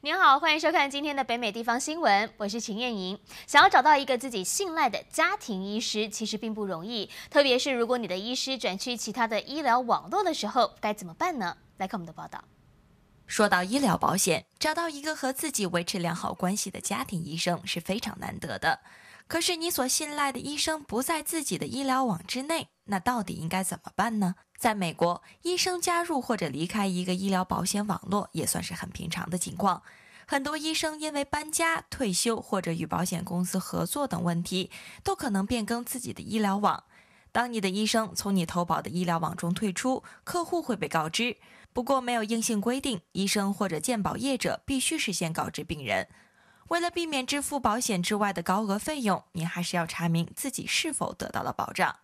您好，欢迎收看今天的北美地方新闻，我是秦艳莹。想要找到一个自己信赖的家庭医师，其实并不容易，特别是如果你的医师转去其他的医疗网络的时候，该怎么办呢？来看我们的报道。说到医疗保险，找到一个和自己维持良好关系的家庭医生是非常难得的。可是你所信赖的医生不在自己的医疗网之内，那到底应该怎么办呢？在美国，医生加入或者离开一个医疗保险网络也算是很平常的情况。很多医生因为搬家、退休或者与保险公司合作等问题，都可能变更自己的医疗网。当你的医生从你投保的医疗网中退出，客户会被告知。不过，没有硬性规定，医生或者健保业者必须事先告知病人。为了避免支付保险之外的高额费用，你还是要查明自己是否得到了保障。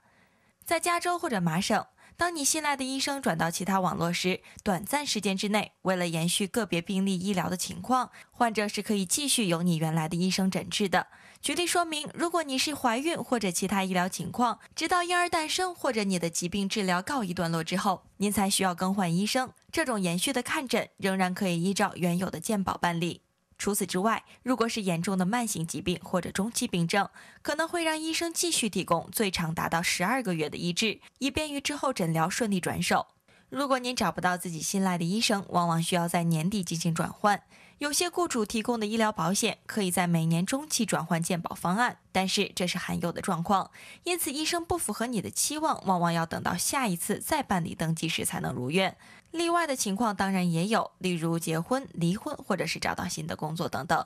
在加州或者麻省。当你信赖的医生转到其他网络时，短暂时间之内，为了延续个别病例医疗的情况，患者是可以继续由你原来的医生诊治的。举例说明，如果你是怀孕或者其他医疗情况，直到婴儿诞生或者你的疾病治疗告一段落之后，您才需要更换医生。这种延续的看诊仍然可以依照原有的鉴保办理。除此之外，如果是严重的慢性疾病或者中期病症，可能会让医生继续提供最长达到十二个月的医治，以便于之后诊疗顺利转手。如果您找不到自己信赖的医生，往往需要在年底进行转换。有些雇主提供的医疗保险可以在每年中期转换健保方案，但是这是罕有的状况。因此，医生不符合你的期望，往往要等到下一次再办理登记时才能如愿。例外的情况当然也有，例如结婚、离婚或者是找到新的工作等等。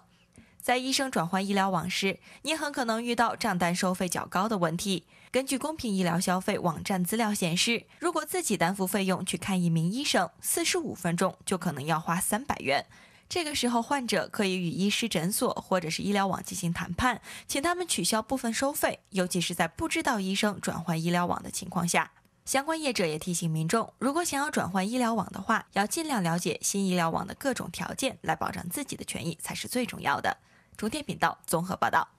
在医生转换医疗网时，你很可能遇到账单收费较高的问题。根据公平医疗消费网站资料显示，如果自己担负费用去看一名医生，四十五分钟就可能要花三百元。这个时候，患者可以与医师诊所或者是医疗网进行谈判，请他们取消部分收费，尤其是在不知道医生转换医疗网的情况下。相关业者也提醒民众，如果想要转换医疗网的话，要尽量了解新医疗网的各种条件，来保障自己的权益才是最重要的。中天频道综合报道。